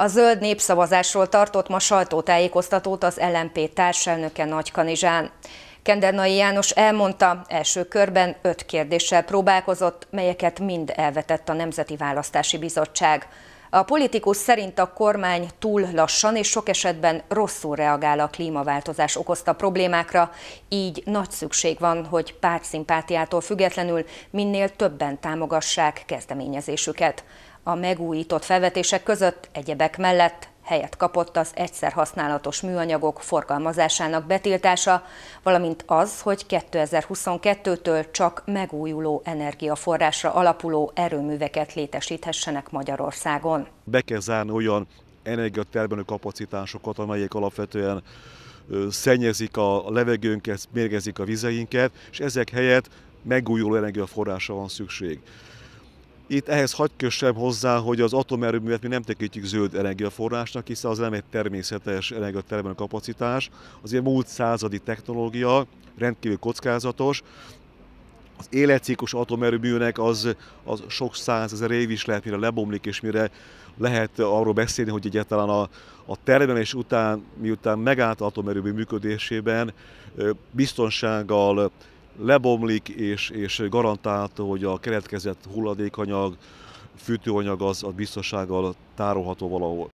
A zöld népszavazásról tartott ma sajtótájékoztatót az LMP társelnöke Nagy Kanizsán. Kendernai János elmondta, első körben öt kérdéssel próbálkozott, melyeket mind elvetett a Nemzeti Választási Bizottság. A politikus szerint a kormány túl lassan és sok esetben rosszul reagál a klímaváltozás okozta problémákra, így nagy szükség van, hogy pártszimpátiától függetlenül minél többen támogassák kezdeményezésüket. A megújított felvetések között egyebek mellett helyet kapott az egyszer használatos műanyagok forgalmazásának betiltása, valamint az, hogy 2022-től csak megújuló energiaforrásra alapuló erőműveket létesíthessenek Magyarországon. Be kell zárni olyan energiatermelő kapacitásokat, amelyek alapvetően szennyezik a levegőnket, mérgezik a vizeinket, és ezek helyett megújuló energiaforrásra van szükség. Itt ehhez hagy hozzá, hogy az atomerőművet mi nem tekintjük zöld energiaforrásnak, hiszen az nem egy természetes energiatermelő kapacitás, az ilyen múlt századi technológia, rendkívül kockázatos, az életciklus atomerőműnek az, az sok százezer év is lehet, mire lebomlik, és mire lehet arról beszélni, hogy egyáltalán a, a termelés után, miután megállt atomerőmű működésében, biztonsággal, lebomlik, és, és garantált, hogy a keletkezett hulladékanyag, fűtőanyag az a biztonsággal tárolható valahol.